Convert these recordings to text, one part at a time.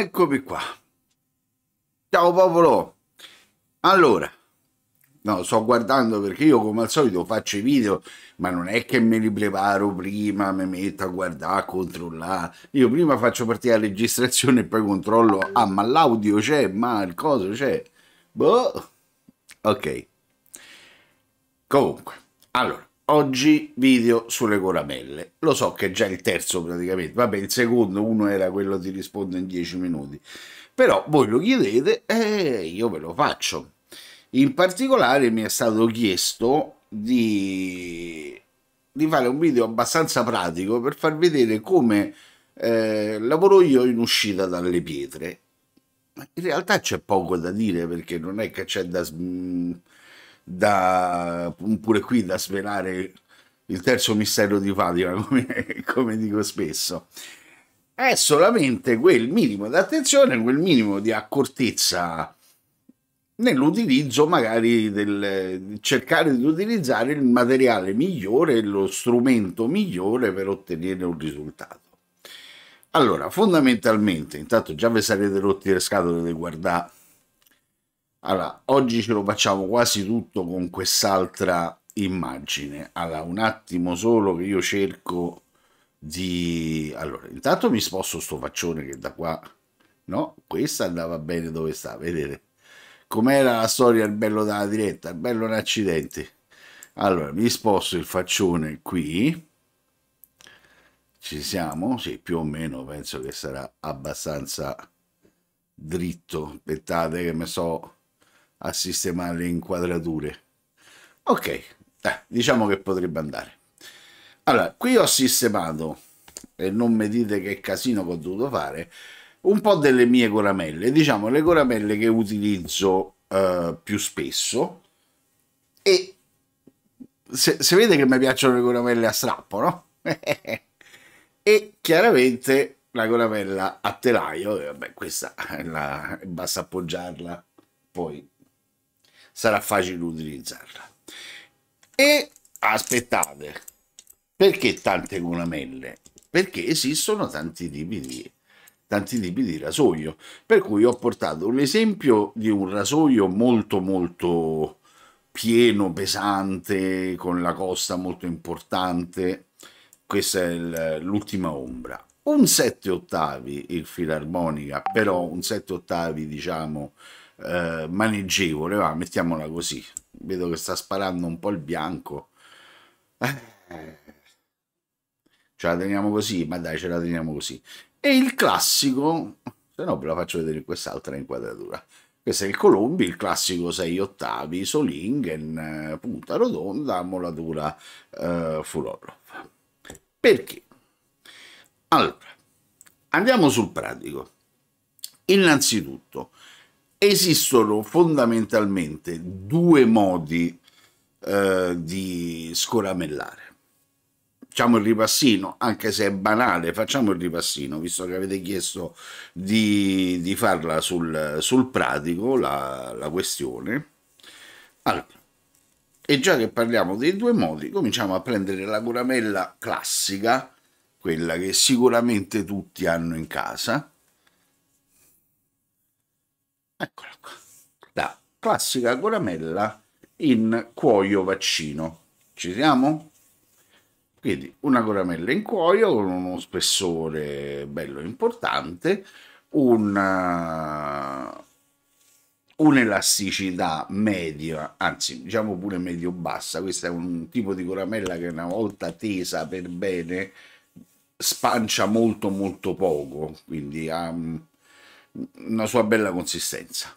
Eccomi qua. Ciao popolo. Allora, no, sto guardando perché io come al solito faccio i video, ma non è che me li preparo prima, mi metto a guardare, a controllare. Io prima faccio partire la registrazione e poi controllo, ah, ma l'audio c'è, ma il coso c'è. Boh. Ok. Comunque, allora, Oggi video sulle coramelle. Lo so che è già il terzo praticamente, vabbè il secondo, uno era quello di rispondere in dieci minuti, però voi lo chiedete e io ve lo faccio. In particolare mi è stato chiesto di, di fare un video abbastanza pratico per far vedere come eh, lavoro io in uscita dalle pietre. In realtà c'è poco da dire perché non è che c'è da... Mh, da pure qui da svelare il terzo mistero di Padova, come, come dico spesso. È solamente quel minimo di attenzione, quel minimo di accortezza nell'utilizzo magari del cercare di utilizzare il materiale migliore, lo strumento migliore per ottenere un risultato. Allora, fondamentalmente, intanto già vi sarete rotti le scatole di guardare allora, oggi ce lo facciamo quasi tutto con quest'altra immagine. Allora, un attimo solo che io cerco di... Allora, intanto mi sposto sto faccione che da qua... No, questa andava bene dove sta, vedete? Com'era la storia il bello della diretta? Il bello un accidente. Allora, mi sposto il faccione qui. Ci siamo? Sì, più o meno penso che sarà abbastanza dritto. Aspettate che mi so a sistemare le inquadrature. Ok, eh, diciamo che potrebbe andare. Allora, qui ho sistemato, e non mi dite che casino che ho dovuto fare, un po' delle mie coramelle, diciamo le coramelle che utilizzo eh, più spesso e se, se vede che mi piacciono le coramelle a strappo, no? e chiaramente la coramella a telaio, vabbè, questa la, basta appoggiarla poi sarà facile utilizzarla. E aspettate, perché tante conamelle? Perché esistono tanti tipi di, tanti tipi di rasoio, per cui ho portato un esempio di un rasoio molto molto pieno, pesante, con la costa molto importante, questa è l'ultima ombra. Un 7 ottavi il filarmonica, però un 7 ottavi diciamo eh, maneggevole, va, mettiamola così. Vedo che sta sparando un po' il bianco. Eh, ce la teniamo così, ma dai, ce la teniamo così. E il classico, se no ve la faccio vedere in quest'altra inquadratura. Questo è il Colombi, il classico 6 ottavi, Solingen, eh, punta rotonda, molatura eh, Furorov. Perché? Allora, andiamo sul pratico. Innanzitutto, esistono fondamentalmente due modi eh, di scoramellare. Facciamo il ripassino, anche se è banale, facciamo il ripassino, visto che avete chiesto di, di farla sul, sul pratico la, la questione. Allora, e già che parliamo dei due modi, cominciamo a prendere la curamella classica, quella che sicuramente tutti hanno in casa, Eccola qua. La classica coramella in cuoio vaccino. Ci siamo? Quindi una coramella in cuoio con uno spessore bello importante, una, uh, un'elasticità media, anzi diciamo pure medio-bassa, questo è un tipo di coramella che una volta tesa per bene spancia molto molto poco, quindi ha um, una sua bella consistenza.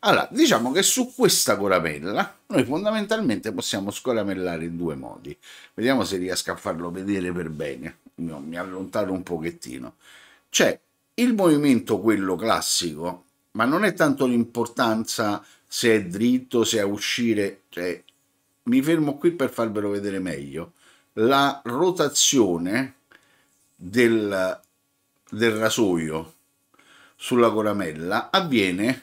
Allora, diciamo che su questa coramella noi fondamentalmente possiamo scoramellare in due modi. Vediamo se riesco a farlo vedere per bene. No, mi allontano un pochettino. C'è il movimento quello classico, ma non è tanto l'importanza se è dritto, se è a uscire. Cioè, mi fermo qui per farvelo vedere meglio. La rotazione del, del rasoio sulla coramella avviene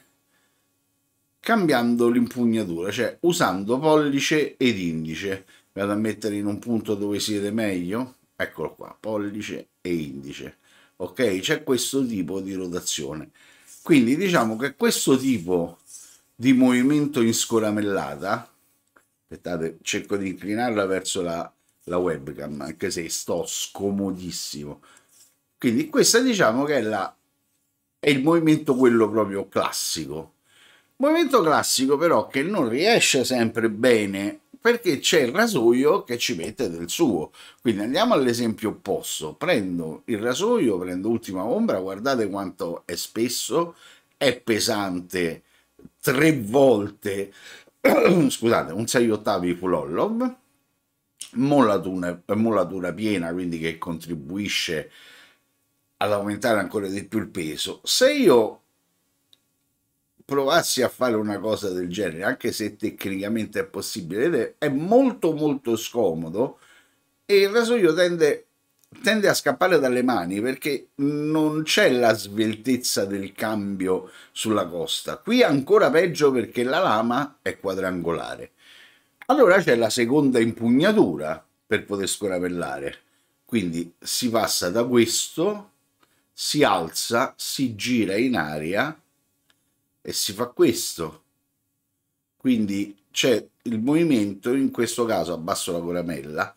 cambiando l'impugnatura, cioè usando pollice ed indice. Vado a mettere in un punto dove siete meglio, eccolo qua, pollice e indice. Ok, c'è questo tipo di rotazione. Quindi diciamo che questo tipo di movimento in scoramellata, aspettate, cerco di inclinarla verso la, la webcam, anche se sto scomodissimo. Quindi questa diciamo che è la è il movimento quello proprio classico. Movimento classico però che non riesce sempre bene perché c'è il rasoio che ci mette del suo. Quindi andiamo all'esempio opposto. Prendo il rasoio, prendo ultima ombra, guardate quanto è spesso, è pesante tre volte, scusate, un 6 ottavi Kulollov, mollatura, mollatura piena quindi che contribuisce ad aumentare ancora di più il peso. Se io provassi a fare una cosa del genere, anche se tecnicamente è possibile, ed è, molto molto scomodo, e il rasoio tende, tende a scappare dalle mani perché non c'è la sveltezza del cambio sulla costa. Qui ancora peggio perché la lama è quadrangolare. Allora c'è la seconda impugnatura per poter scoravellare. Quindi si passa da questo si alza, si gira in aria e si fa questo. Quindi c'è il movimento, in questo caso abbasso la coramella,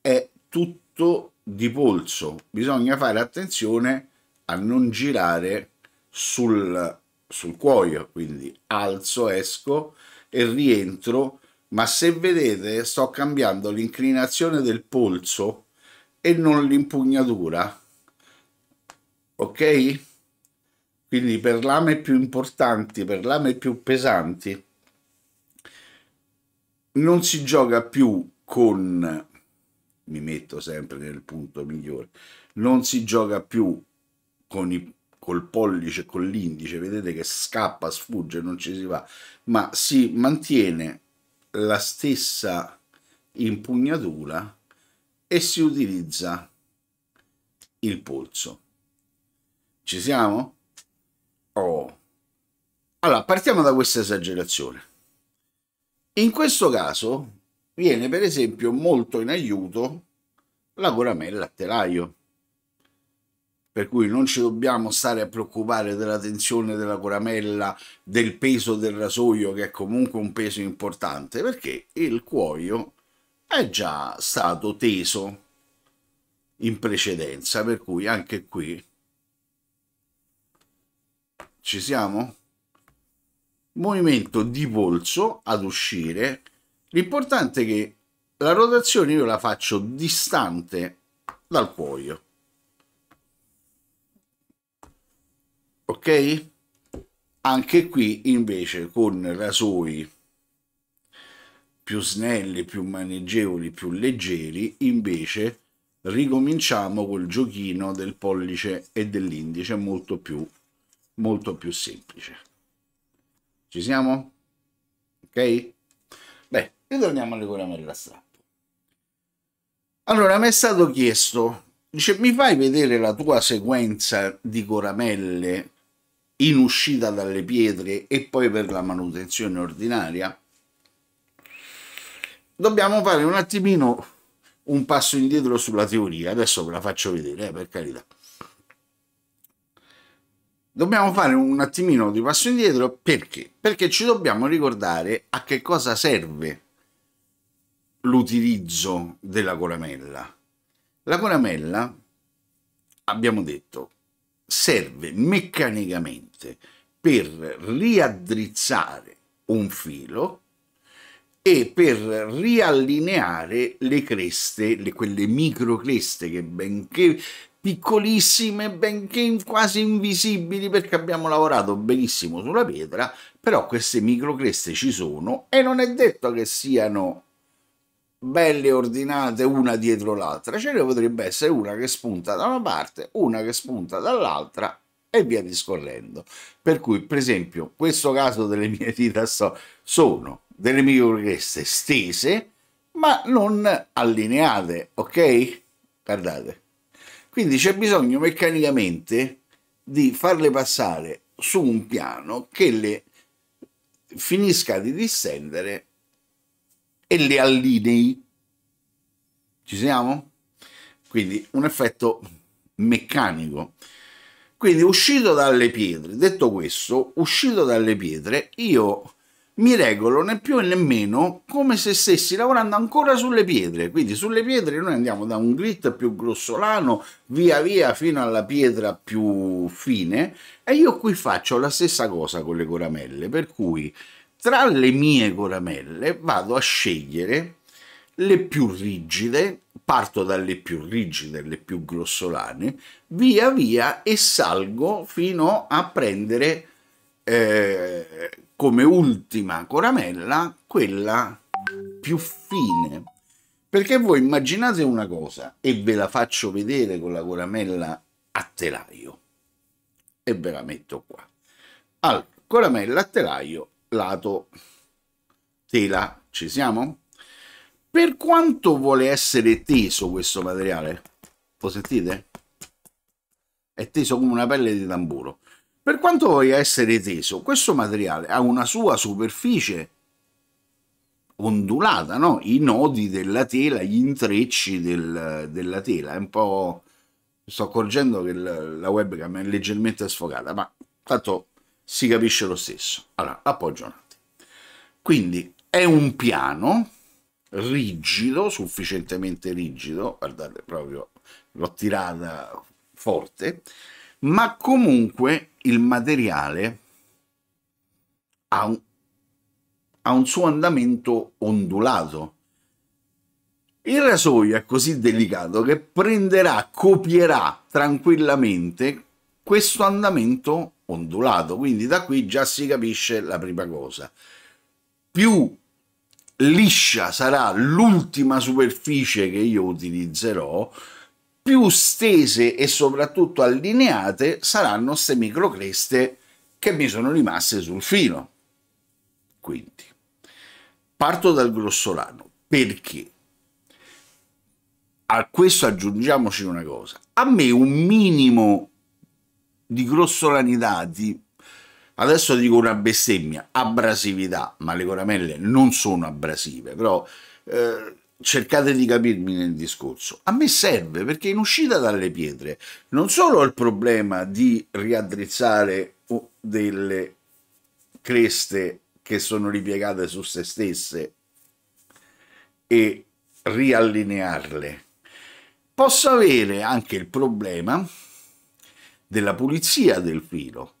è tutto di polso. Bisogna fare attenzione a non girare sul, sul cuoio, quindi alzo, esco e rientro, ma se vedete sto cambiando l'inclinazione del polso e non l'impugnatura ok? Quindi per lame più importanti, per lame più pesanti, non si gioca più con, mi metto sempre nel punto migliore, non si gioca più con i col pollice, con l'indice, vedete che scappa, sfugge, non ci si va, ma si mantiene la stessa impugnatura e si utilizza il polso. Ci siamo? Oh. Allora, partiamo da questa esagerazione. In questo caso viene per esempio molto in aiuto la coramella a telaio. Per cui non ci dobbiamo stare a preoccupare della tensione della coramella, del peso del rasoio, che è comunque un peso importante, perché il cuoio è già stato teso in precedenza, per cui anche qui ci siamo? Movimento di polso ad uscire. L'importante è che la rotazione io la faccio distante dal cuoio. Ok? Anche qui invece con rasoi più snelli, più maneggevoli, più leggeri, invece ricominciamo col giochino del pollice e dell'indice molto più molto più semplice. Ci siamo? Ok? Beh, ritorniamo alle caramelle da strappo. Allora, mi è stato chiesto, dice, mi fai vedere la tua sequenza di coramelle in uscita dalle pietre e poi per la manutenzione ordinaria? Dobbiamo fare un attimino un passo indietro sulla teoria, adesso ve la faccio vedere, eh, per carità dobbiamo fare un attimino di passo indietro perché? Perché ci dobbiamo ricordare a che cosa serve l'utilizzo della colamella. La colamella, abbiamo detto, serve meccanicamente per riaddrizzare un filo e per riallineare le creste, le, quelle microcreste che benché piccolissime, benché quasi invisibili, perché abbiamo lavorato benissimo sulla pietra, però queste microcreste ci sono e non è detto che siano belle ordinate una dietro l'altra, ce ne potrebbe essere una che spunta da una parte, una che spunta dall'altra e via discorrendo. Per cui, per esempio, questo caso delle mie dita sono delle microcreste stese, ma non allineate, ok? Guardate. Quindi c'è bisogno meccanicamente di farle passare su un piano che le finisca di distendere e le allinei. Ci siamo? Quindi un effetto meccanico. Quindi uscito dalle pietre, detto questo, uscito dalle pietre, io mi regolo né più né meno come se stessi lavorando ancora sulle pietre. Quindi sulle pietre noi andiamo da un grit più grossolano via via fino alla pietra più fine e io qui faccio la stessa cosa con le coramelle, per cui tra le mie coramelle vado a scegliere le più rigide, parto dalle più rigide, le più grossolane, via via e salgo fino a prendere eh, come ultima coramella quella più fine. Perché voi immaginate una cosa e ve la faccio vedere con la coramella a telaio e ve la metto qua. Allora, coramella a telaio, lato tela, ci siamo? Per quanto vuole essere teso questo materiale, lo sentite? È teso come una pelle di tamburo. Per quanto voglia essere teso, questo materiale ha una sua superficie ondulata, no? i nodi della tela, gli intrecci del, della tela. È un po'. Sto accorgendo che la, la webcam è leggermente sfocata, ma tanto si capisce lo stesso. Allora, appoggio un attimo. Quindi è un piano rigido, sufficientemente rigido, guardate proprio l'ho tirata forte, ma comunque il materiale ha un, ha un suo andamento ondulato. Il rasoio è così delicato che prenderà, copierà tranquillamente questo andamento ondulato. Quindi da qui già si capisce la prima cosa. Più liscia sarà l'ultima superficie che io utilizzerò, più stese e soprattutto allineate saranno queste microcreste che mi sono rimaste sul filo. Quindi parto dal grossolano perché a questo aggiungiamoci una cosa. A me un minimo di grossolanità, di adesso dico una bestemmia, abrasività, ma le coramelle non sono abrasive, però eh, cercate di capirmi nel discorso, a me serve perché in uscita dalle pietre non solo ho il problema di riaddrizzare delle creste che sono ripiegate su se stesse e riallinearle, posso avere anche il problema della pulizia del filo.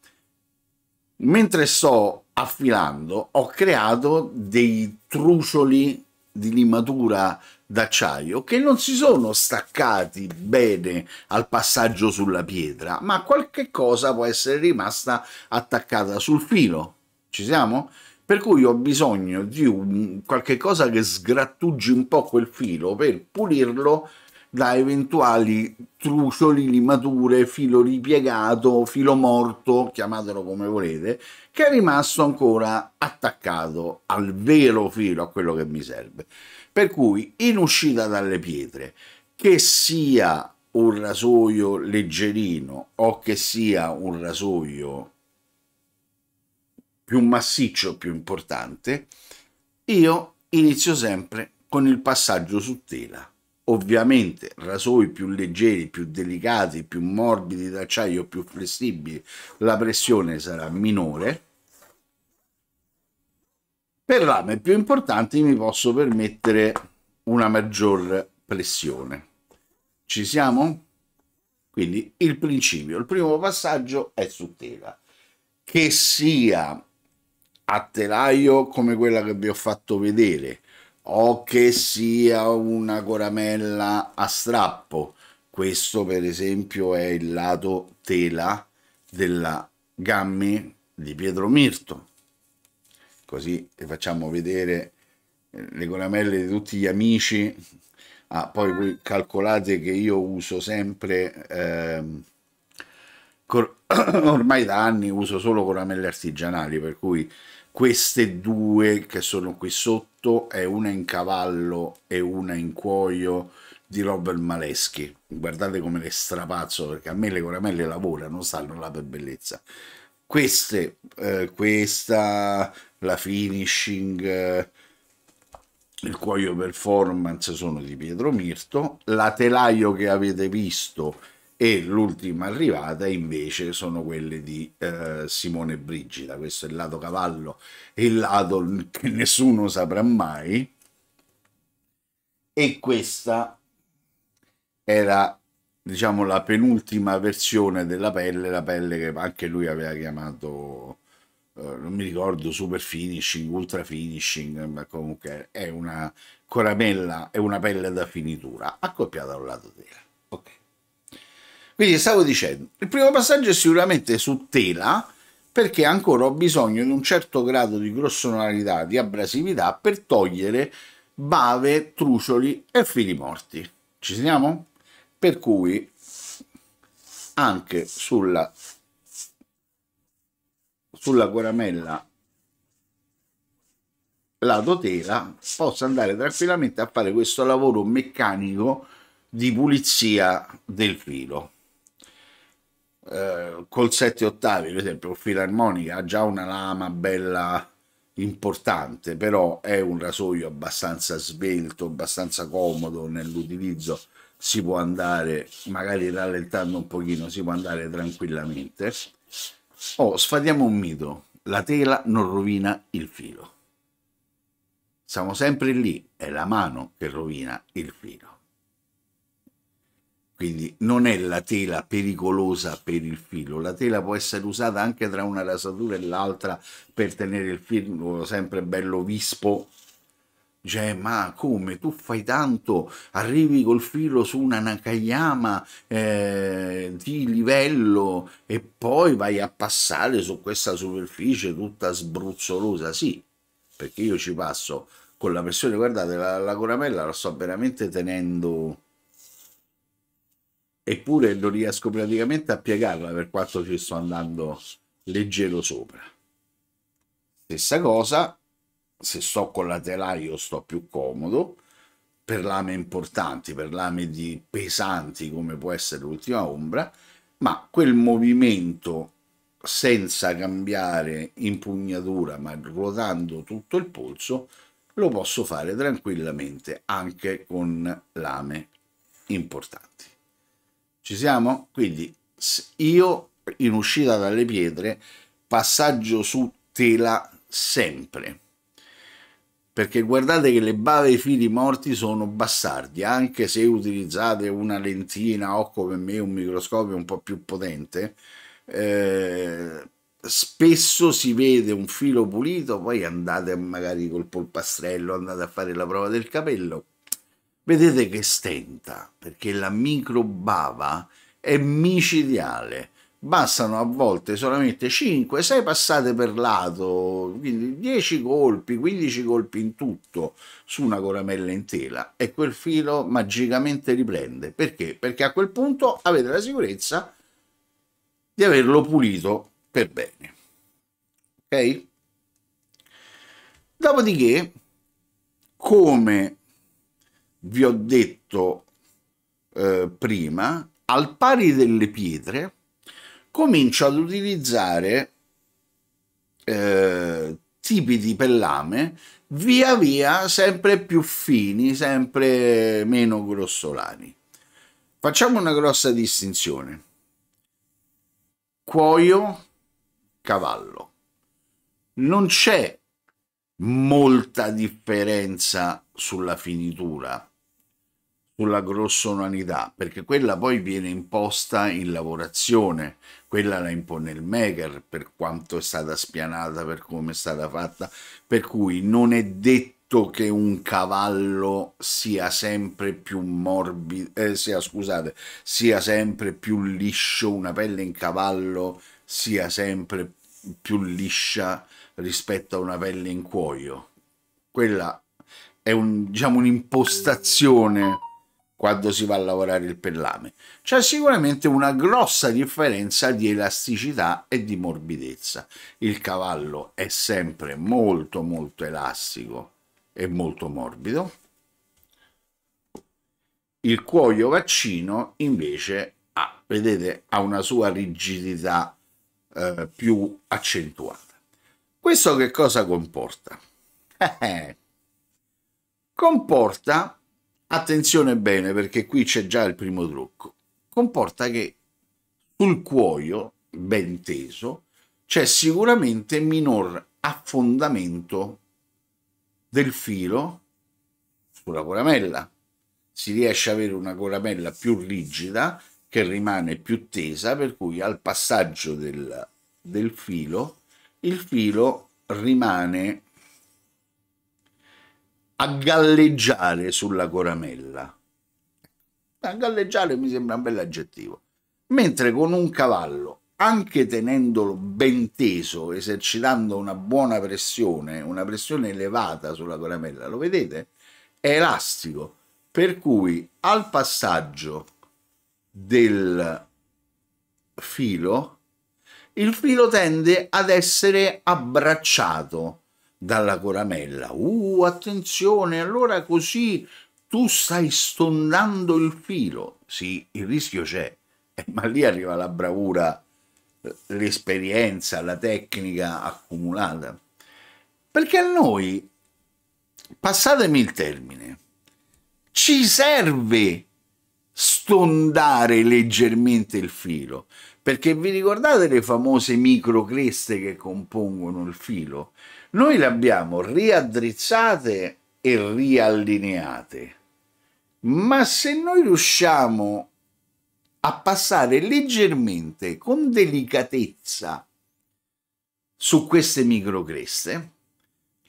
Mentre sto affilando ho creato dei trucioli di limatura d'acciaio che non si sono staccati bene al passaggio sulla pietra, ma qualche cosa può essere rimasta attaccata sul filo. Ci siamo? Per cui ho bisogno di un, qualche cosa che sgrattugi un po' quel filo per pulirlo da eventuali trucioli, limature, filo ripiegato, filo morto, chiamatelo come volete, che è rimasto ancora attaccato al vero filo, a quello che mi serve. Per cui in uscita dalle pietre, che sia un rasoio leggerino o che sia un rasoio più massiccio, più importante, io inizio sempre con il passaggio su tela. Ovviamente rasoi più leggeri, più delicati, più morbidi d'acciaio, più flessibili, la pressione sarà minore per lame più importanti mi posso permettere una maggior pressione. Ci siamo? Quindi il principio, il primo passaggio è su tela. Che sia a telaio come quella che vi ho fatto vedere o che sia una coramella a strappo. Questo per esempio è il lato tela della Gammi di Pietro Mirto così facciamo vedere eh, le golamelle di tutti gli amici. Ah, poi voi calcolate che io uso sempre, ehm, ormai da anni uso solo golamelle artigianali, per cui queste due che sono qui sotto è una in cavallo e una in cuoio di Robert Maleschi. Guardate come le strapazzo perché a me le coramelle lavorano, stanno là per bellezza. Queste, eh, questa la finishing, eh, il cuoio performance sono di Pietro Mirto, la telaio che avete visto e l'ultima arrivata invece sono quelle di eh, Simone Brigida, questo è il lato cavallo e il lato che nessuno saprà mai e questa era diciamo la penultima versione della pelle, la pelle che anche lui aveva chiamato eh, non mi ricordo, super finishing, ultra finishing, ma comunque è una coramella, è una pelle da finitura, accoppiata a un lato tela. Ok. Quindi stavo dicendo, il primo passaggio è sicuramente su tela, perché ancora ho bisogno di un certo grado di grossonalità, di abrasività per togliere bave, trucioli e fili morti. Ci siamo? Per cui anche sulla sulla coramella lato tela possa andare tranquillamente a fare questo lavoro meccanico di pulizia del filo eh, col 7 ottavi per esempio il filarmonica ha già una lama bella importante però è un rasoio abbastanza svelto abbastanza comodo nell'utilizzo si può andare magari rallentando un pochino si può andare tranquillamente Oh, sfatiamo un mito. La tela non rovina il filo. Siamo sempre lì, è la mano che rovina il filo. Quindi non è la tela pericolosa per il filo, la tela può essere usata anche tra una rasatura e l'altra per tenere il filo sempre bello vispo cioè, ma come? Tu fai tanto, arrivi col filo su una Nakayama eh, di livello e poi vai a passare su questa superficie tutta sbruzzolosa. Sì, perché io ci passo con la pressione, guardate, la, la coramella la sto veramente tenendo eppure non riesco praticamente a piegarla per quanto ci sto andando leggero sopra. Stessa cosa se sto con la telaio sto più comodo, per lame importanti, per lame di pesanti come può essere l'ultima ombra, ma quel movimento senza cambiare impugnatura ma ruotando tutto il polso lo posso fare tranquillamente anche con lame importanti. Ci siamo? Quindi io in uscita dalle pietre passaggio su tela sempre perché guardate che le bave ai fili morti sono bassardi, anche se utilizzate una lentina o come me un microscopio un po' più potente, eh, spesso si vede un filo pulito, poi andate magari col polpastrello, andate a fare la prova del capello, vedete che stenta, perché la microbava è micidiale bastano a volte solamente 5-6 passate per lato, quindi 10 colpi, 15 colpi in tutto su una coramella in tela e quel filo magicamente riprende. Perché? Perché a quel punto avete la sicurezza di averlo pulito per bene. Ok? Dopodiché, come vi ho detto eh, prima, al pari delle pietre, comincio ad utilizzare eh, tipi di pellame via via sempre più fini, sempre meno grossolani. Facciamo una grossa distinzione. Cuoio, cavallo. Non c'è molta differenza sulla finitura, sulla grossolanità, perché quella poi viene imposta in lavorazione, quella la impone il maker per quanto è stata spianata, per come è stata fatta, per cui non è detto che un cavallo sia sempre più morbido, eh, sia, scusate, sia sempre più liscio, una pelle in cavallo sia sempre più liscia rispetto a una pelle in cuoio. Quella è un, diciamo, un'impostazione quando si va a lavorare il pellame. C'è sicuramente una grossa differenza di elasticità e di morbidezza. Il cavallo è sempre molto molto elastico e molto morbido. Il cuoio vaccino invece ha, vedete, ha una sua rigidità eh, più accentuata. Questo che cosa comporta? comporta Attenzione bene perché qui c'è già il primo trucco. Comporta che sul cuoio ben teso c'è sicuramente minor affondamento del filo sulla coramella. Si riesce ad avere una coramella più rigida che rimane più tesa, per cui al passaggio del, del filo il filo rimane a galleggiare sulla coramella. A galleggiare mi sembra un bel aggettivo. Mentre con un cavallo, anche tenendolo ben teso, esercitando una buona pressione, una pressione elevata sulla coramella, lo vedete? È elastico, per cui al passaggio del filo, il filo tende ad essere abbracciato dalla coramella. Uh, attenzione, allora così tu stai stondando il filo. Sì, il rischio c'è, eh, ma lì arriva la bravura, eh, l'esperienza, la tecnica accumulata. Perché a noi, passatemi il termine, ci serve stondare leggermente il filo, perché vi ricordate le famose micro creste che compongono il filo? Noi le abbiamo riaddrizzate e riallineate, ma se noi riusciamo a passare leggermente, con delicatezza, su queste microcreste,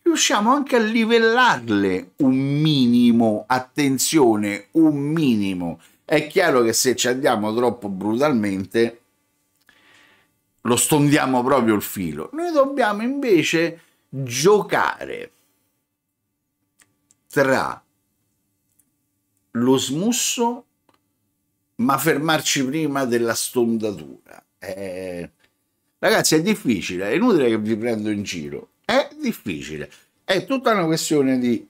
riusciamo anche a livellarle un minimo, attenzione, un minimo. È chiaro che se ci andiamo troppo brutalmente, lo stondiamo proprio il filo. Noi dobbiamo invece giocare tra lo smusso ma fermarci prima della stondatura eh, ragazzi è difficile è inutile che vi prendo in giro è difficile è tutta una questione di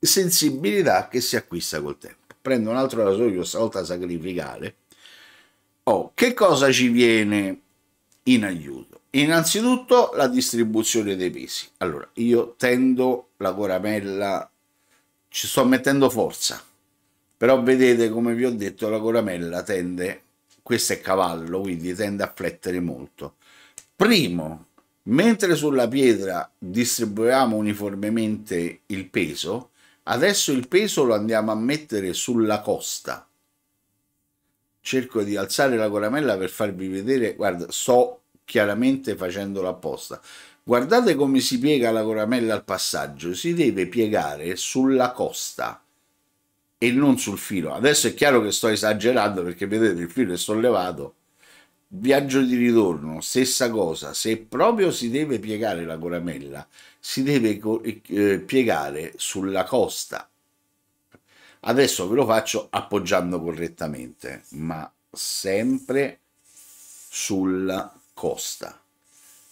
sensibilità che si acquista col tempo prendo un altro rasoio stavolta sacrificale oh, che cosa ci viene in aiuto Innanzitutto la distribuzione dei pesi. Allora, io tendo la coramella, ci sto mettendo forza, però vedete come vi ho detto la coramella tende, questo è cavallo, quindi tende a flettere molto. Primo, mentre sulla pietra distribuiamo uniformemente il peso, adesso il peso lo andiamo a mettere sulla costa. Cerco di alzare la coramella per farvi vedere, guarda, sto chiaramente facendolo apposta. Guardate come si piega la coramella al passaggio, si deve piegare sulla costa e non sul filo. Adesso è chiaro che sto esagerando perché vedete il filo è sollevato. Viaggio di ritorno, stessa cosa, se proprio si deve piegare la coramella, si deve eh, piegare sulla costa. Adesso ve lo faccio appoggiando correttamente, ma sempre sulla costa.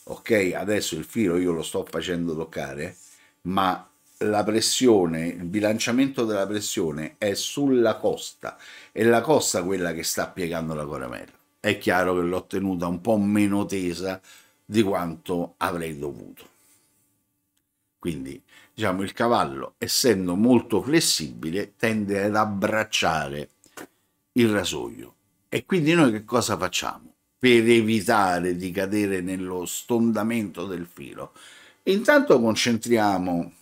Ok, adesso il filo io lo sto facendo toccare, ma la pressione, il bilanciamento della pressione è sulla costa, e la costa quella che sta piegando la coramella È chiaro che l'ho tenuta un po' meno tesa di quanto avrei dovuto. Quindi, diciamo, il cavallo, essendo molto flessibile, tende ad abbracciare il rasoio. E quindi noi che cosa facciamo? per evitare di cadere nello stondamento del filo. Intanto concentriamo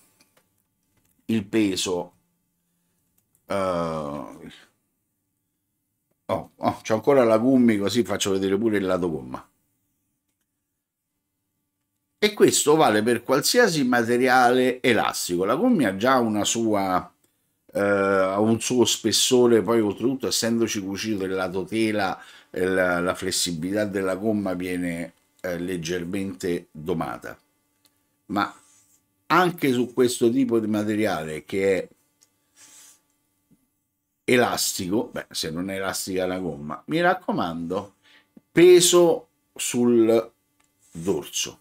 il peso. Uh, oh, oh, c'è ancora la gummi così faccio vedere pure il lato gomma. E questo vale per qualsiasi materiale elastico. La gomma ha già una sua eh, ha un suo spessore, poi oltretutto essendoci cucito il lato tela la, la flessibilità della gomma viene eh, leggermente domata ma anche su questo tipo di materiale che è elastico beh se non è elastica la gomma mi raccomando peso sul dorso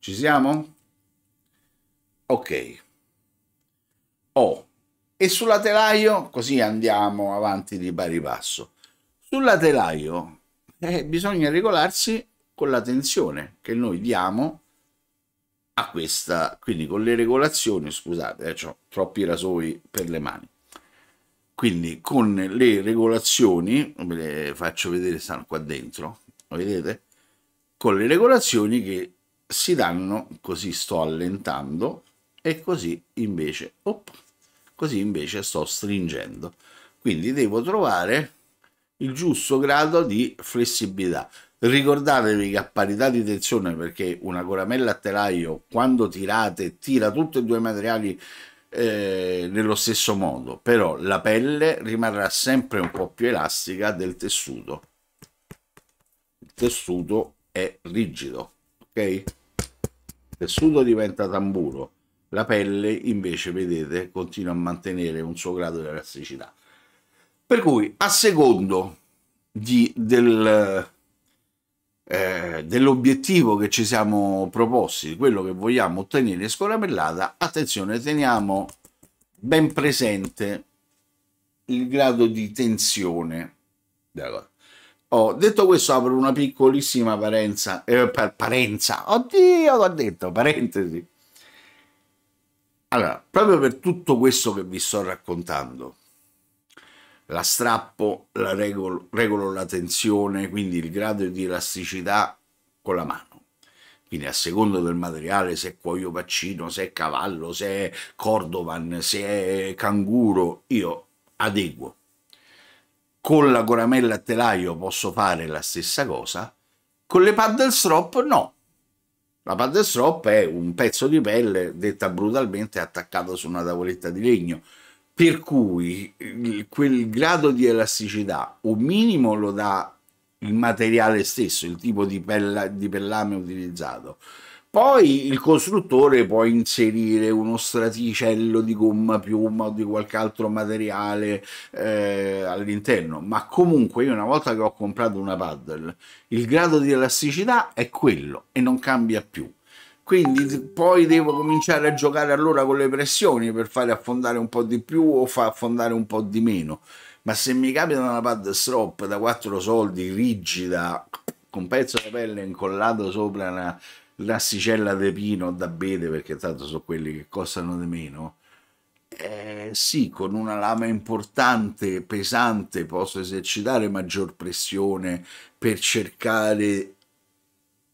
ci siamo? ok oh e sulla telaio così andiamo avanti di pari passo sulla telaio eh, bisogna regolarsi con la tensione che noi diamo a questa, quindi con le regolazioni, scusate, eh, ho troppi rasoi per le mani. Quindi con le regolazioni, ve le faccio vedere, stanno qua dentro, lo vedete? Con le regolazioni che si danno, così sto allentando e così invece, op, così invece sto stringendo. Quindi devo trovare il giusto grado di flessibilità. Ricordatevi che a parità di tensione, perché una coramella a telaio quando tirate tira tutti e due i materiali eh, nello stesso modo, però la pelle rimarrà sempre un po' più elastica del tessuto. Il tessuto è rigido, ok? Il tessuto diventa tamburo, la pelle invece, vedete, continua a mantenere un suo grado di elasticità. Per cui a secondo di, del, eh, dell'obiettivo che ci siamo proposti, quello che vogliamo ottenere in scoramellata, attenzione, teniamo ben presente il grado di tensione Oh, detto questo, apro una piccolissima parenza, eh, parenza, oddio, l'ho detto, parentesi. Allora, proprio per tutto questo che vi sto raccontando, la strappo, la regolo, regolo la tensione, quindi il grado di elasticità con la mano. Quindi a seconda del materiale, se è cuoio vaccino, se è cavallo, se è cordovan, se è canguro, io adeguo. Con la coramella a telaio posso fare la stessa cosa, con le paddle strop no. La paddle strop è un pezzo di pelle, detta brutalmente, attaccata su una tavoletta di legno per cui quel grado di elasticità o minimo lo dà il materiale stesso, il tipo di, pella, di pellame utilizzato. Poi il costruttore può inserire uno straticello di gomma piuma o di qualche altro materiale eh, all'interno, ma comunque io una volta che ho comprato una paddle, il grado di elasticità è quello e non cambia più quindi poi devo cominciare a giocare allora con le pressioni per fare affondare un po' di più o far affondare un po' di meno ma se mi capita una pad strop da 4 soldi rigida con un pezzo di pelle incollato sopra una lassicella di pino da bete perché tanto sono quelli che costano di meno eh, sì, con una lama importante, pesante, posso esercitare maggior pressione per cercare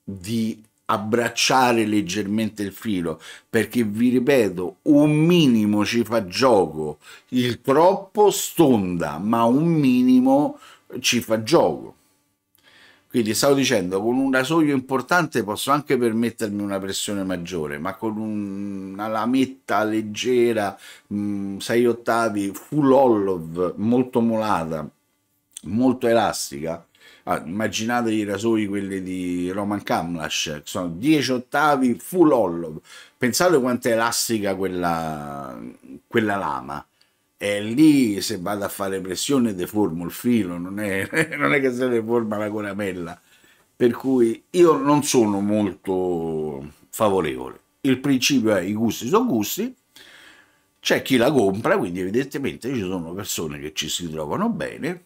di abbracciare leggermente il filo perché vi ripeto un minimo ci fa gioco il troppo stonda ma un minimo ci fa gioco quindi stavo dicendo con un rasoio importante posso anche permettermi una pressione maggiore ma con una lametta leggera 6 mm, ottavi full olive molto molata molto elastica Ah, immaginate i rasoi quelli di Roman Kamlash, sono 10 ottavi full hollow. Pensate quanto è elastica quella, quella lama. E lì se vado a fare pressione deformo il filo, non è, non è che se deforma la coramella. Per cui io non sono molto favorevole. Il principio è i gusti sono gusti, c'è chi la compra, quindi evidentemente ci sono persone che ci si trovano bene,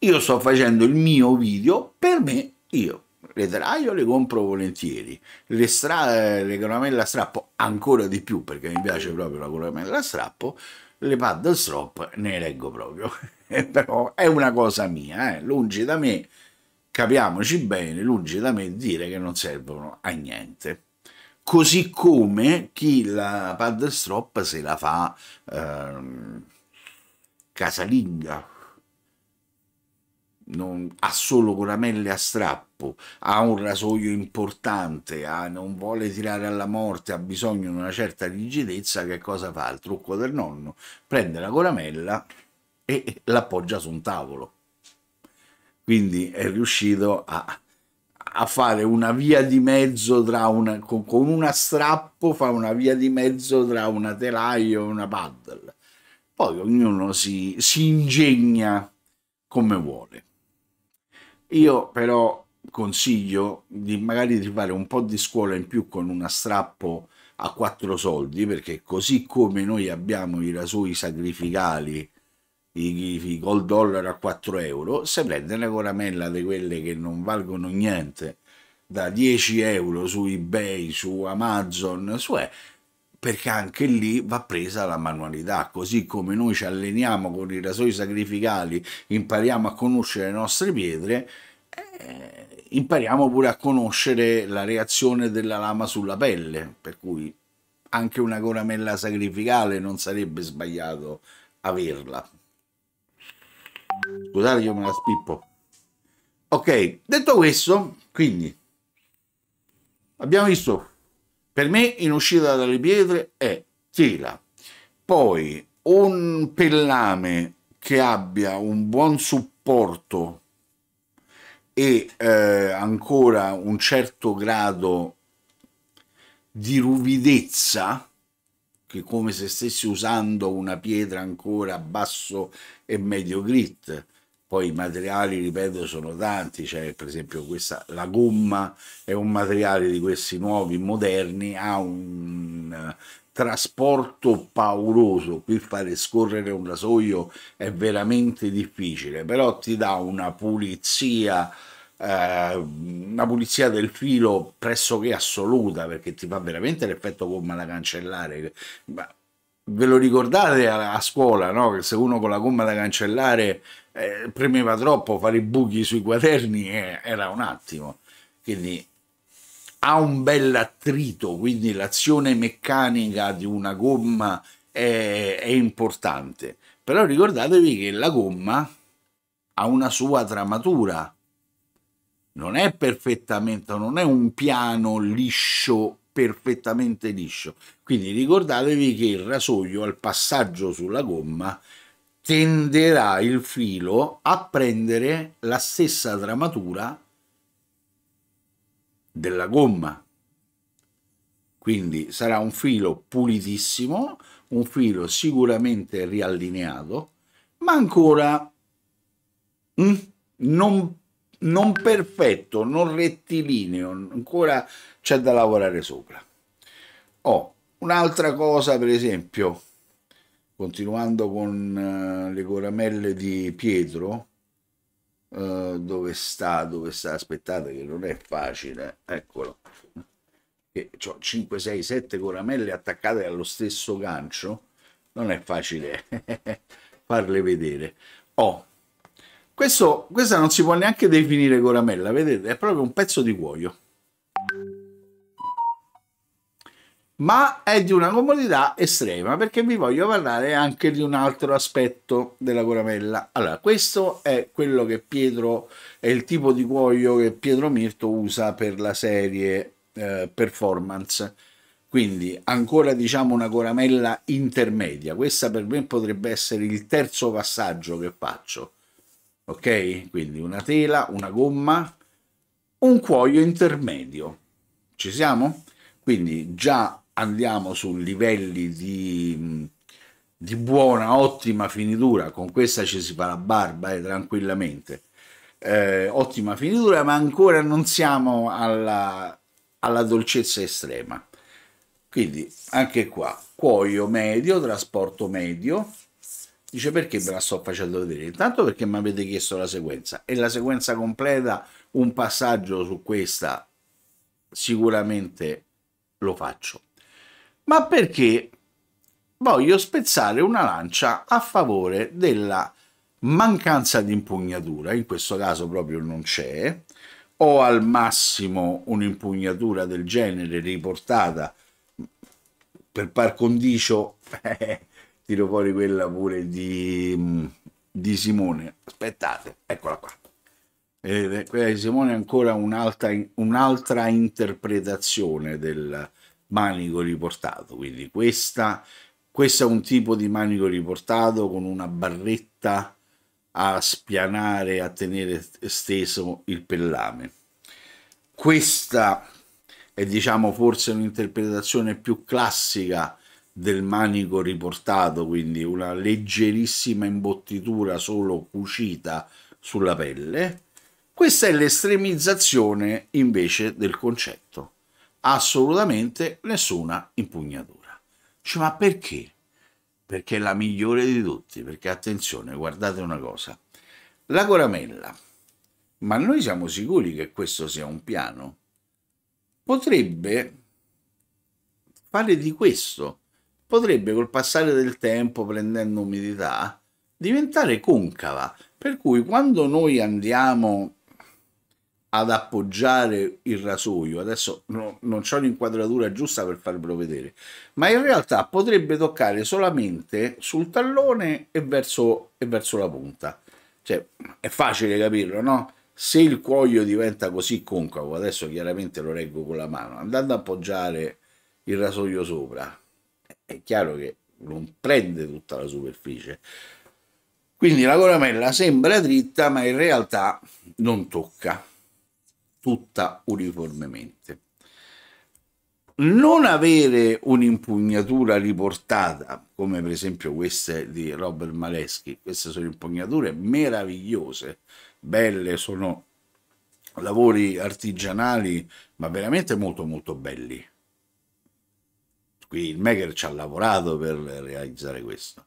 io sto facendo il mio video per me, io le traio le compro volentieri, le, stra- le caramelle a strappo ancora di più perché mi piace proprio la caramella a strappo, le paddle strop ne leggo proprio, però è una cosa mia, eh? lungi da me, capiamoci bene, lungi da me dire che non servono a niente così come chi la paddle strop se la fa ehm, casalinga non, ha solo coramelle a strappo, ha un rasoio importante, ha, non vuole tirare alla morte, ha bisogno di una certa rigidezza, che cosa fa? Il trucco del nonno, prende la coramella e l'appoggia su un tavolo. Quindi è riuscito a, a fare una via di mezzo tra una, con, con una strappo fa una via di mezzo tra una telaio e una paddle. Poi ognuno si, si ingegna come vuole. Io però consiglio di magari di fare un po' di scuola in più con una strappo a quattro soldi, perché così come noi abbiamo i rasoi sacrificali, i, i gold dollar a 4 euro, se prende una coramella di quelle che non valgono niente da 10 euro su eBay, su Amazon, su perché anche lì va presa la manualità, così come noi ci alleniamo con i rasoi sacrificali, impariamo a conoscere le nostre pietre, eh, impariamo pure a conoscere la reazione della lama sulla pelle, per cui anche una coramella sacrificale non sarebbe sbagliato averla. Scusate io me la spippo. Ok, detto questo, quindi abbiamo visto per me in uscita dalle pietre è tela, poi un pellame che abbia un buon supporto e eh, ancora un certo grado di ruvidezza, che come se stessi usando una pietra ancora a basso e medio grit, poi i materiali, ripeto, sono tanti, cioè per esempio questa, la gomma è un materiale di questi nuovi moderni, ha un eh, trasporto pauroso, qui fare scorrere un rasoio è veramente difficile, però ti dà una pulizia, eh, una pulizia del filo pressoché assoluta perché ti fa veramente l'effetto gomma da cancellare. Ma ve lo ricordate a, a scuola, no? Che se uno con la gomma da cancellare eh, premeva troppo, fare i buchi sui quaderni eh, era un attimo. Quindi ha un bel attrito, quindi l'azione meccanica di una gomma è, è importante. Però ricordatevi che la gomma ha una sua tramatura, non è perfettamente, non è un piano liscio, perfettamente liscio. Quindi ricordatevi che il rasoio al passaggio sulla gomma tenderà il filo a prendere la stessa tramatura della gomma. Quindi sarà un filo pulitissimo, un filo sicuramente riallineato, ma ancora mm, non, non perfetto, non rettilineo, ancora c'è da lavorare sopra. Oh, un'altra cosa, per esempio, continuando con eh, le coramelle di Pietro, Uh, dove sta, dove sta, aspettate che non è facile, eccolo, che ho 5, 6, 7 coramelle attaccate allo stesso gancio, non è facile farle vedere. Oh, questo, questa non si può neanche definire coramella, vedete, è proprio un pezzo di cuoio. ma è di una comodità estrema perché vi voglio parlare anche di un altro aspetto della coramella. Allora, questo è quello che Pietro è il tipo di cuoio che Pietro Mirto usa per la serie eh, performance. Quindi ancora diciamo una coramella intermedia. Questa per me potrebbe essere il terzo passaggio che faccio. Ok? Quindi una tela, una gomma, un cuoio intermedio. Ci siamo? Quindi già andiamo su livelli di, di buona, ottima finitura, con questa ci si fa la barba eh, tranquillamente, eh, ottima finitura, ma ancora non siamo alla, alla dolcezza estrema. Quindi anche qua, cuoio medio, trasporto medio, Dice perché ve la sto facendo vedere? Intanto perché mi avete chiesto la sequenza e la sequenza completa, un passaggio su questa sicuramente lo faccio ma perché voglio spezzare una lancia a favore della mancanza di impugnatura, in questo caso proprio non c'è, o al massimo un'impugnatura del genere riportata per par condicio, eh, tiro fuori quella pure di, di Simone, aspettate, eccola qua. quella di Simone è ancora un'altra, un'altra interpretazione del, manico riportato, quindi questa, questo è un tipo di manico riportato con una barretta a spianare, a tenere steso il pellame. Questa è diciamo forse un'interpretazione più classica del manico riportato, quindi una leggerissima imbottitura solo cucita sulla pelle. Questa è l'estremizzazione invece del concetto assolutamente nessuna impugnatura. Cioè, ma perché? Perché è la migliore di tutti, perché attenzione, guardate una cosa, la coramella, ma noi siamo sicuri che questo sia un piano, potrebbe fare di questo, potrebbe col passare del tempo prendendo umidità diventare concava, per cui quando noi andiamo ad appoggiare il rasoio. Adesso no, non ho l'inquadratura giusta per farvelo vedere, ma in realtà potrebbe toccare solamente sul tallone e verso, e verso la punta. Cioè, è facile capirlo, no? Se il cuoio diventa così concavo, adesso chiaramente lo reggo con la mano, andando ad appoggiare il rasoio sopra, è chiaro che non prende tutta la superficie. Quindi la coramella sembra dritta, ma in realtà non tocca tutta uniformemente. Non avere un'impugnatura riportata, come per esempio queste di Robert Maleschi, queste sono impugnature meravigliose, belle, sono lavori artigianali, ma veramente molto molto belli. Qui il maker ci ha lavorato per realizzare questo.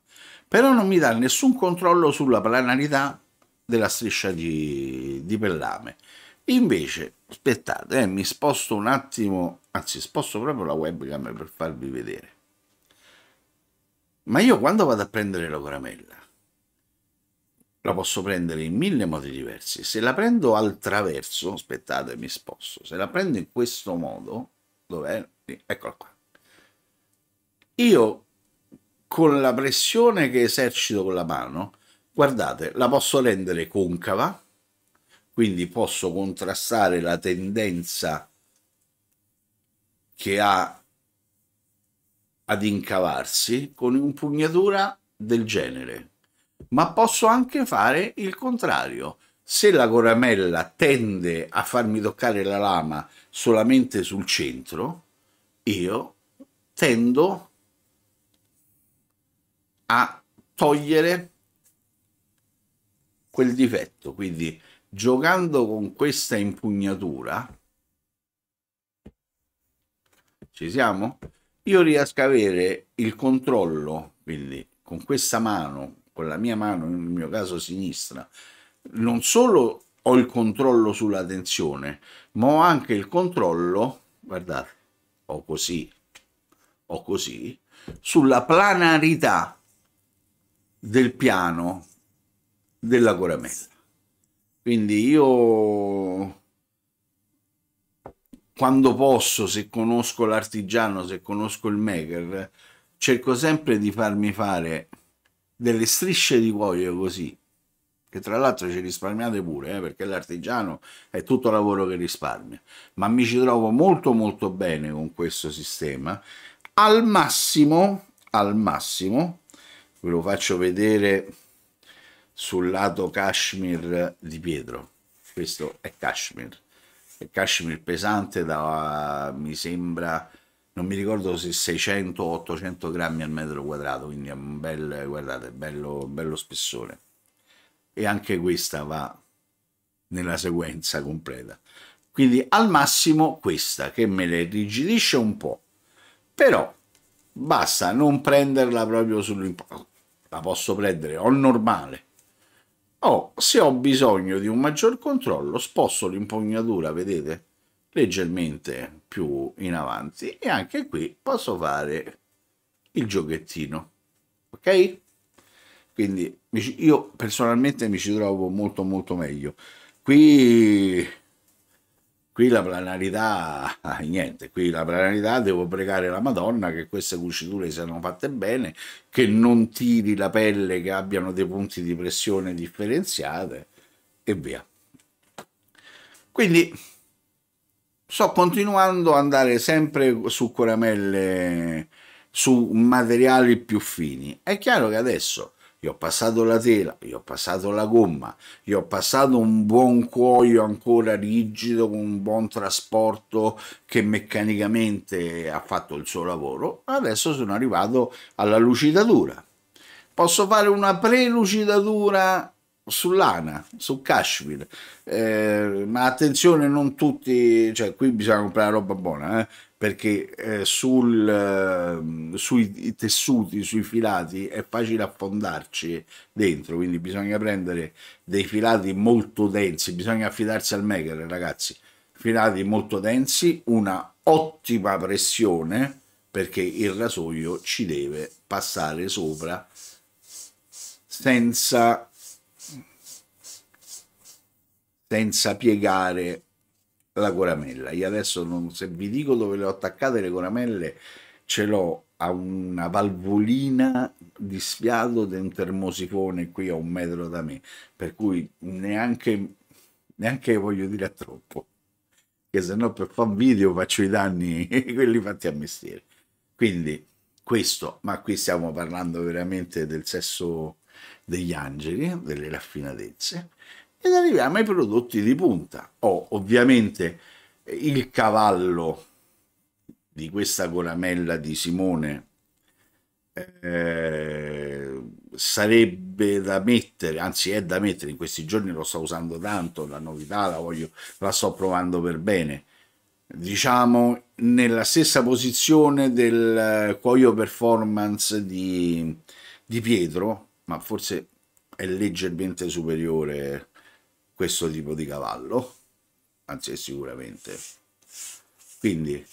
Però non mi dà nessun controllo sulla planarità della striscia di, di pellame. Invece, aspettate, eh, mi sposto un attimo, anzi sposto proprio la webcam per farvi vedere. Ma io quando vado a prendere la caramella, la posso prendere in mille modi diversi. Se la prendo al traverso, aspettate, mi sposto. Se la prendo in questo modo, dov'è? Eccola qua. Io con la pressione che esercito con la mano, guardate, la posso rendere concava, quindi posso contrastare la tendenza che ha ad incavarsi con un'impugnatura del genere. Ma posso anche fare il contrario. Se la coramella tende a farmi toccare la lama solamente sul centro, io tendo a togliere quel difetto, quindi giocando con questa impugnatura, ci siamo? Io riesco ad avere il controllo, quindi con questa mano, con la mia mano, nel mio caso sinistra, non solo ho il controllo sulla tensione, ma ho anche il controllo, guardate, ho così, ho così, sulla planarità del piano della coramella. Quindi io quando posso, se conosco l'artigiano, se conosco il maker, cerco sempre di farmi fare delle strisce di cuoio così, che tra l'altro ci risparmiate pure, eh, perché l'artigiano è tutto lavoro che risparmia, ma mi ci trovo molto molto bene con questo sistema. Al massimo, al massimo, ve lo faccio vedere sul lato Kashmir di Pietro. Questo è Kashmir. È Kashmir pesante da, mi sembra, non mi ricordo se 600 o 800 grammi al metro quadrato, quindi è un bel, guardate, bello, bello spessore. E anche questa va nella sequenza completa. Quindi al massimo questa che me le rigidisce un po', però basta non prenderla proprio sull'impatto. La posso prendere o normale Oh, se ho bisogno di un maggior controllo sposto l'impugnatura, vedete, leggermente più in avanti e anche qui posso fare il giochettino, ok? Quindi io personalmente mi ci trovo molto molto meglio. Qui qui la planalità, niente, qui la planarità devo pregare la Madonna che queste cuciture siano fatte bene, che non tiri la pelle, che abbiano dei punti di pressione differenziate e via. Quindi sto continuando ad andare sempre su coramelle, su materiali più fini. È chiaro che adesso gli ho passato la tela, gli ho passato la gomma, gli ho passato un buon cuoio ancora rigido con un buon trasporto che meccanicamente ha fatto il suo lavoro, adesso sono arrivato alla lucidatura. Posso fare una pre-lucidatura sull'ana, su cashmere, eh, ma attenzione non tutti, cioè qui bisogna comprare roba buona, eh? perché eh, sul, eh, sui tessuti, sui filati è facile affondarci dentro, quindi bisogna prendere dei filati molto densi, bisogna affidarsi al maker ragazzi, filati molto densi, una ottima pressione perché il rasoio ci deve passare sopra senza, senza piegare la coramella. Io adesso non, se vi dico dove le ho attaccate le coramelle, ce l'ho a una valvolina di sfiato di un termosifone qui a un metro da me, per cui neanche, neanche voglio dire a troppo, che se no per fare un video faccio i danni quelli fatti a mestiere. Quindi questo, ma qui stiamo parlando veramente del sesso degli angeli, delle raffinatezze ed arriviamo ai prodotti di punta. Ho ovviamente il cavallo di questa coramella di Simone eh, sarebbe da mettere, anzi è da mettere, in questi giorni lo sto usando tanto, la novità la voglio, la sto provando per bene, diciamo nella stessa posizione del eh, cuoio performance di, di Pietro, ma forse è leggermente superiore questo tipo di cavallo, anzi sicuramente. Quindi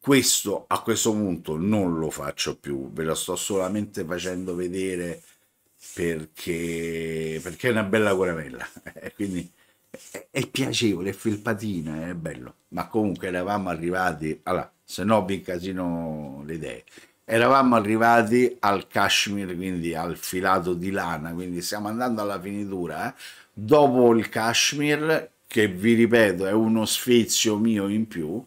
questo a questo punto non lo faccio più, ve lo sto solamente facendo vedere perché, perché è una bella coramella, quindi è, è piacevole, è felpatina, è bello. Ma comunque eravamo arrivati, allora, se no vi incasino le idee eravamo arrivati al cashmere, quindi al filato di lana, quindi stiamo andando alla finitura, eh? dopo il Kashmir, che vi ripeto è uno sfizio mio in più,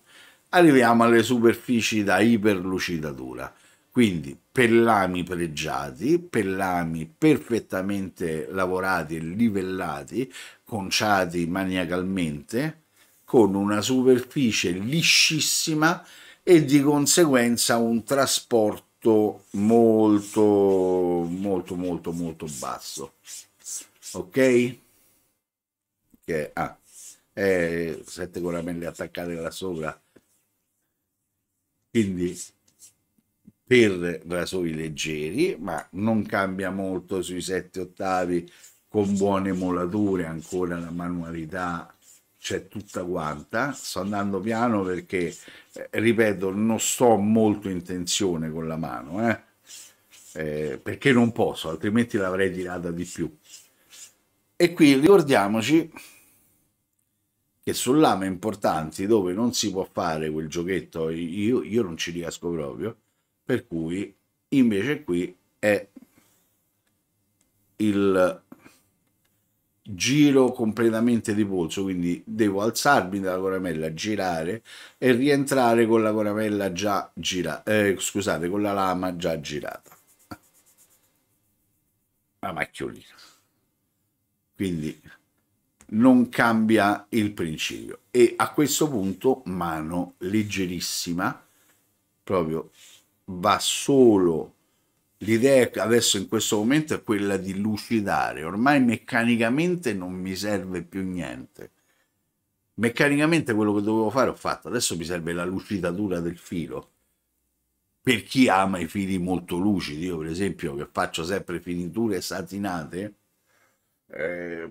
arriviamo alle superfici da iperlucidatura. Quindi pellami pregiati, pellami perfettamente lavorati e livellati, conciati maniacalmente, con una superficie liscissima e di conseguenza un trasporto molto molto molto molto basso ok che ha ah, sette coramelle attaccate là sopra quindi per rasoi leggeri ma non cambia molto sui sette ottavi con buone molature ancora la manualità c'è tutta quanta. Sto andando piano perché, eh, ripeto, non sto molto in tensione con la mano, eh? Eh, perché non posso, altrimenti l'avrei tirata di più. E qui ricordiamoci che lama importanti dove non si può fare quel giochetto, io, io non ci riesco proprio, per cui invece qui è il giro completamente di polso, quindi devo alzarmi dalla coramella, girare e rientrare con la coramella già girata, eh, scusate, con la lama già girata. La macchiolina. Quindi non cambia il principio e a questo punto mano leggerissima proprio va solo l'idea adesso in questo momento è quella di lucidare ormai meccanicamente non mi serve più niente meccanicamente quello che dovevo fare ho fatto adesso mi serve la lucidatura del filo per chi ama i fili molto lucidi io per esempio che faccio sempre finiture satinate eh,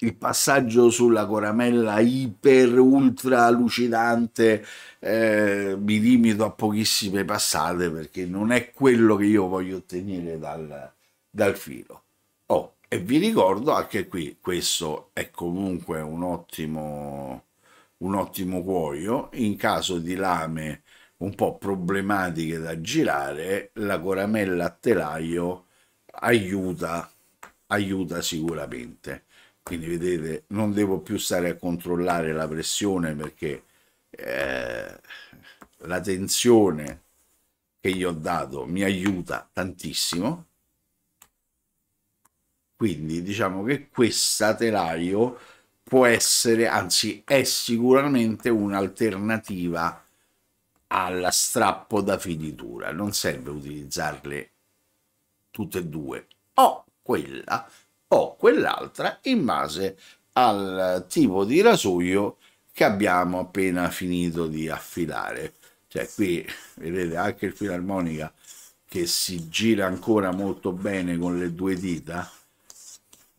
il passaggio sulla coramella iper ultra lucidante eh, mi limito a pochissime passate perché non è quello che io voglio ottenere dal, dal filo oh, e vi ricordo anche qui questo è comunque un ottimo un ottimo cuoio in caso di lame un po' problematiche da girare la coramella a telaio aiuta aiuta sicuramente quindi vedete non devo più stare a controllare la pressione perché eh, la tensione che gli ho dato mi aiuta tantissimo quindi diciamo che questa telaio può essere anzi è sicuramente un'alternativa alla strappo da finitura non serve utilizzarle tutte e due o quella o quell'altra in base al tipo di rasoio che abbiamo appena finito di affilare. Cioè qui vedete anche il filarmonica che si gira ancora molto bene con le due dita,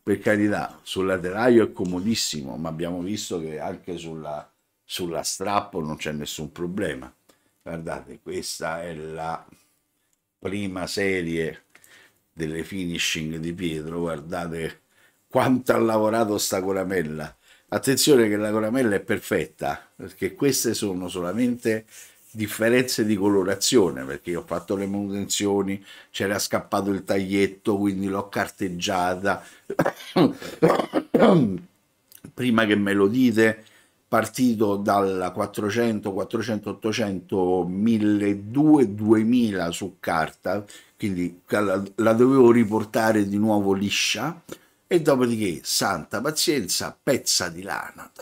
per carità sul lateraio è comodissimo ma abbiamo visto che anche sulla, sulla strappo non c'è nessun problema guardate questa è la prima serie delle finishing di Pietro, guardate quanto ha lavorato sta coramella. Attenzione che la coramella è perfetta, perché queste sono solamente differenze di colorazione, perché io ho fatto le manutenzioni, c'era scappato il taglietto, quindi l'ho carteggiata. Prima che me lo dite, partito dalla 400, 400, 800, 1200, 2000 su carta, quindi la, la dovevo riportare di nuovo liscia e dopodiché santa pazienza, pezza di lana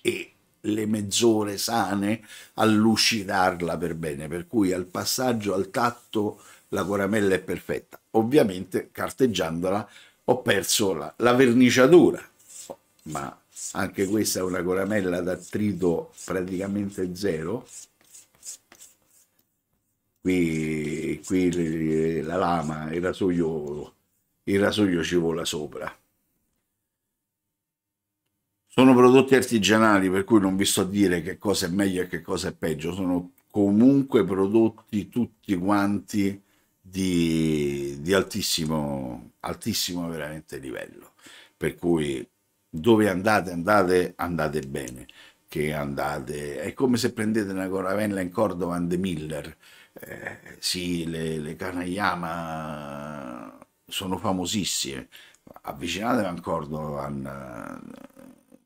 e le mezz'ore sane a lucidarla per bene, per cui al passaggio, al tatto, la coramella è perfetta. Ovviamente carteggiandola ho perso la, la verniciatura, oh, ma anche questa è una coramella d'attrito praticamente zero, qui, qui la lama, il rasoio, il rasoio ci vola sopra. Sono prodotti artigianali, per cui non vi sto a dire che cosa è meglio e che cosa è peggio, sono comunque prodotti tutti quanti di, di altissimo, altissimo veramente livello. Per cui dove andate, andate, andate bene. Che andate. È come se prendete una caravella in Cordovan de Miller eh, sì, le, le Kanayama sono famosissime, avvicinatevi ancora a eh,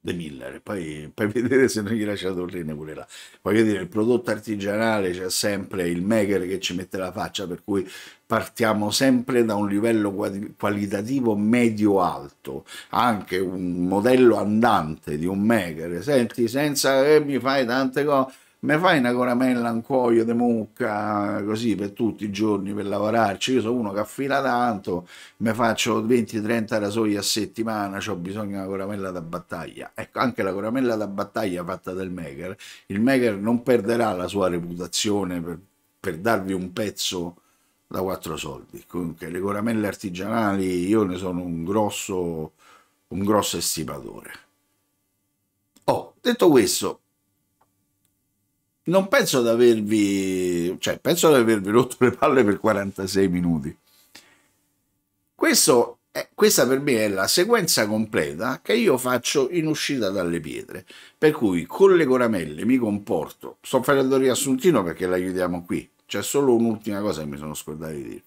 De Miller, poi, poi vedere se non gli lasciate un rene pure là. Voglio dire, il prodotto artigianale c'è sempre il maker che ci mette la faccia, per cui partiamo sempre da un livello qualitativo medio-alto, anche un modello andante di un maker, senti, senza che mi fai tante cose mi fai una coramella, un cuoio di mucca, così per tutti i giorni per lavorarci. Io sono uno che affila tanto, mi faccio 20-30 rasoi a settimana, ho bisogno di una coramella da battaglia. Ecco, anche la coramella da battaglia fatta dal maker, il maker non perderà la sua reputazione per, per darvi un pezzo da quattro soldi. Comunque le coramelle artigianali io ne sono un grosso, un grosso estipatore. Oh, detto questo, non penso di avervi, cioè, penso di avervi rotto le palle per 46 minuti. Questo è, questa per me è la sequenza completa che io faccio in uscita dalle pietre. Per cui con le coramelle mi comporto. Sto facendo il riassuntino perché la chiudiamo qui. C'è solo un'ultima cosa che mi sono scordato di dirvi.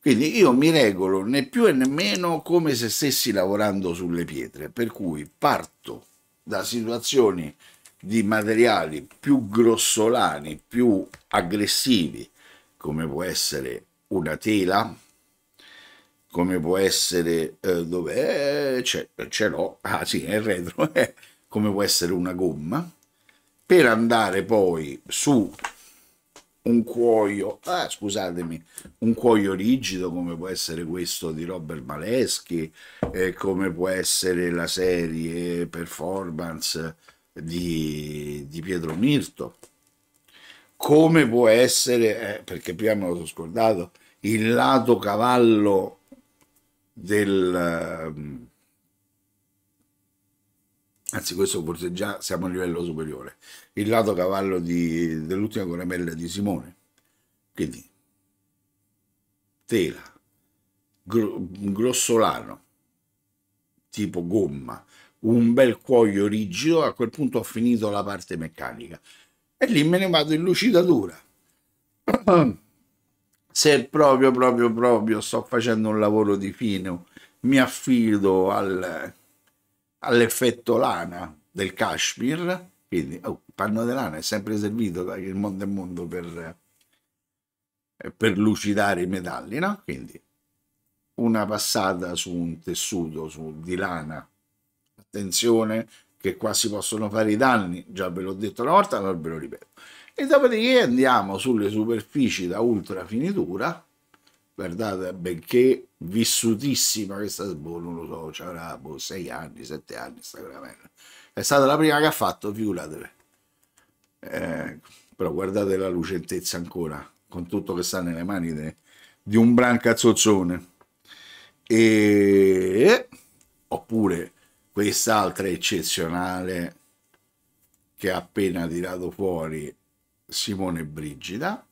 Quindi io mi regolo né più e né meno come se stessi lavorando sulle pietre, per cui parto da situazioni di materiali più grossolani, più aggressivi, come può essere una tela, come può essere eh, dove eh, c'è, ce l'ho, ah sì, è retro, eh, come può essere una gomma, per andare poi su un cuoio, ah, scusatemi, un cuoio rigido come può essere questo di Robert Maleschi, eh, come può essere la serie Performance di, di Pietro Mirto, come può essere, eh, perché prima me lo sono scordato, il lato cavallo del... Ehm, anzi, questo forse già siamo a livello superiore. Il lato cavallo dell'ultima coramella di Simone. Quindi, tela, gro, grossolano, tipo gomma, un bel cuoio rigido, a quel punto ho finito la parte meccanica e lì me ne vado in lucidatura. Se proprio, proprio, proprio sto facendo un lavoro di fine, mi affido al, all'effetto lana del Kashmir, quindi oh, il panno di lana è sempre servito il mondo è mondo per, eh, per lucidare i metalli, no? Quindi una passata su un tessuto su, di lana attenzione che qua si possono fare i danni, già ve l'ho detto una volta, ma ve lo ripeto. E dopodiché andiamo sulle superfici da ultra finitura, guardate, benché vissutissima questa boh, non lo so, c'avrà 6 boh, anni, 7 anni, sta caramella. È stata la prima che ha fatto, figuratevi. Eh, però guardate la lucentezza ancora, con tutto che sta nelle mani de, di un brancazzozzone. E... Oppure quest'altra eccezionale che ha appena tirato fuori Simone Brigida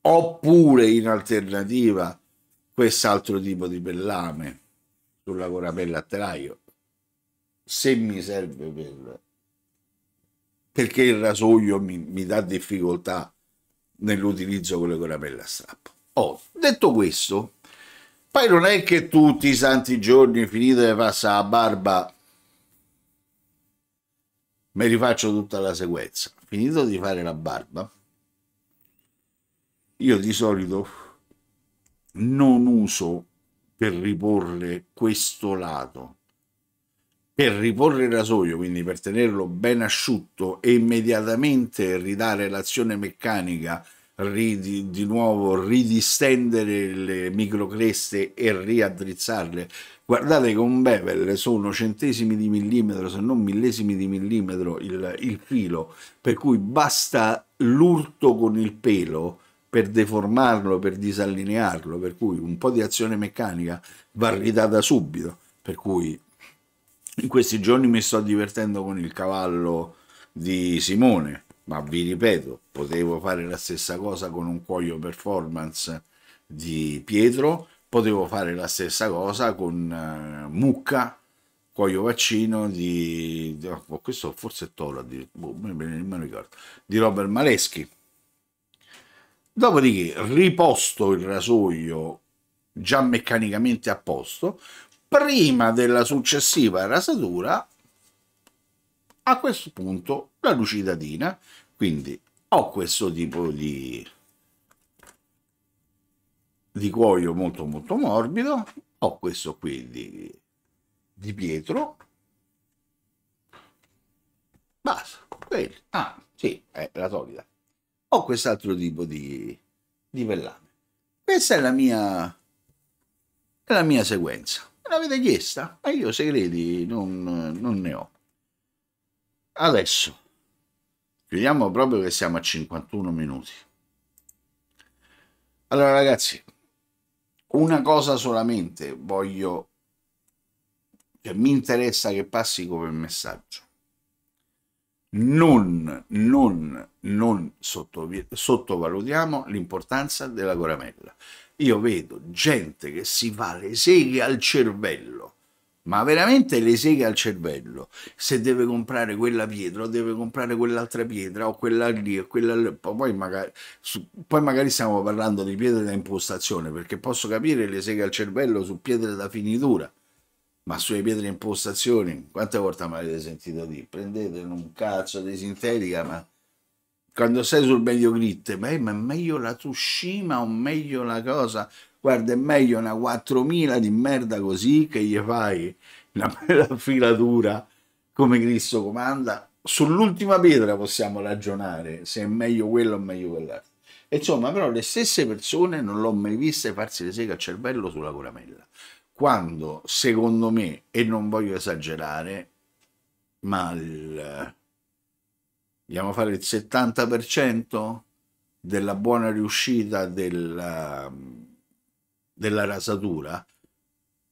oppure in alternativa quest'altro tipo di pellame sulla corapella a telaio se mi serve per perché il rasoio mi, mi dà difficoltà nell'utilizzo con le corapelle a strappo oh, detto questo poi non è che tutti i santi giorni finito di passa la barba mi rifaccio tutta la sequenza. Finito di fare la barba, io di solito non uso per riporre questo lato. Per riporre il rasoio, quindi per tenerlo ben asciutto e immediatamente ridare l'azione meccanica Ridi, di nuovo ridistendere le microcreste e riaddrizzarle. Guardate che un bevel sono centesimi di millimetro, se non millesimi di millimetro, il, il filo, per cui basta l'urto con il pelo per deformarlo, per disallinearlo, per cui un po' di azione meccanica va ridata subito. Per cui in questi giorni mi sto divertendo con il cavallo di Simone, ma vi ripeto, potevo fare la stessa cosa con un cuoio performance di Pietro, potevo fare la stessa cosa con uh, Mucca, cuoio vaccino di, di oh, questo forse è Tola, di, boh, ricordo, di Robert Maleschi. Dopodiché riposto il rasoio già meccanicamente a posto, prima della successiva rasatura, a questo punto la lucidatina, quindi ho questo tipo di, di cuoio molto molto morbido, ho questo qui di, di pietro, basta, quello, ah sì, è eh, la solita ho quest'altro tipo di, di pellame. Questa è la mia, è la mia sequenza l'avete chiesta? Ma io segreti non, non ne ho. Adesso Chiudiamo proprio che siamo a 51 minuti. Allora ragazzi, una cosa solamente voglio che mi interessa che passi come messaggio. Non, non, non sottovalutiamo l'importanza della coramella. Io vedo gente che si fa le seghe al cervello ma veramente le seghe al cervello. Se deve comprare quella pietra, o deve comprare quell'altra pietra, o quella lì, o quella lì. Poi magari, su, poi magari stiamo parlando di pietre da impostazione, perché posso capire le seghe al cervello su pietre da finitura, ma sulle pietre impostazioni quante volte mi avete sentito dire? Prendete un cazzo di sintetica, ma quando sei sul meglio grit, ma è meglio la Tushima o meglio la cosa? guarda è meglio una 4000 di merda così che gli fai una bella filatura come Cristo comanda sull'ultima pietra possiamo ragionare se è meglio quello o meglio quell'altro insomma però le stesse persone non l'ho mai viste farsi le seghe al cervello sulla coramella quando secondo me e non voglio esagerare ma il, andiamo a fare il 70% della buona riuscita della, della rasatura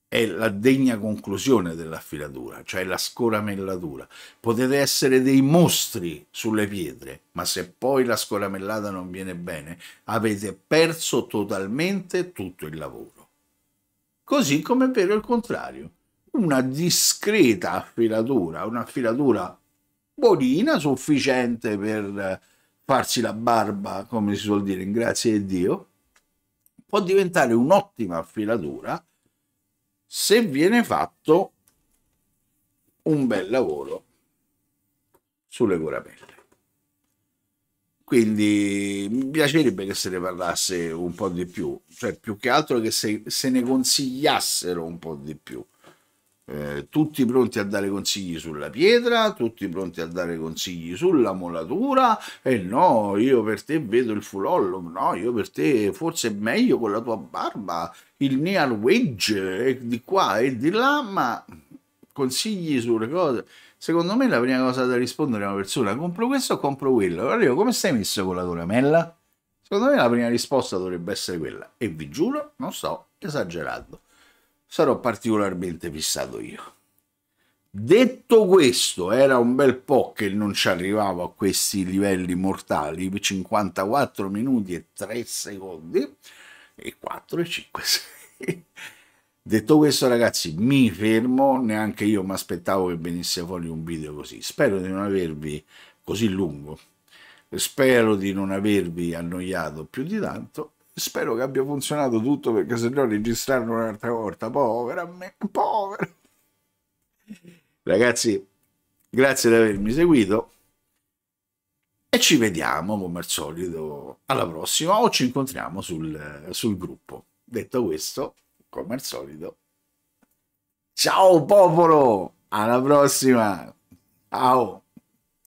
è la degna conclusione dell'affilatura, cioè la scoramellatura. Potete essere dei mostri sulle pietre, ma se poi la scoramellata non viene bene, avete perso totalmente tutto il lavoro. Così come è vero il contrario. Una discreta affilatura, un'affilatura buonina, sufficiente per farsi la barba, come si suol dire, in grazia di Dio, può diventare un'ottima affilatura se viene fatto un bel lavoro sulle corapelle. Quindi mi piacerebbe che se ne parlasse un po' di più, cioè più che altro che se, se ne consigliassero un po' di più. Eh, tutti pronti a dare consigli sulla pietra, tutti pronti a dare consigli sulla molatura, e no, io per te vedo il fulollo, no, io per te forse è meglio con la tua barba, il near wedge, eh, di qua e di là, ma consigli sulle cose. Secondo me la prima cosa da rispondere a una persona, compro questo o compro quello? Allora io come stai messo con la tua lamella? Secondo me la prima risposta dovrebbe essere quella, e vi giuro, non sto esagerando sarò particolarmente fissato io. Detto questo, era un bel po' che non ci arrivavo a questi livelli mortali, 54 minuti e 3 secondi e 4 e 5 6. Detto questo ragazzi, mi fermo, neanche io mi aspettavo che venisse fuori un video così. Spero di non avervi così lungo, spero di non avervi annoiato più di tanto Spero che abbia funzionato tutto perché se no registrarlo un'altra volta. Povera me, povera. Ragazzi, grazie di avermi seguito. E ci vediamo come al solito alla prossima o ci incontriamo sul, sul gruppo. Detto questo, come al solito, ciao popolo, alla prossima. Ciao.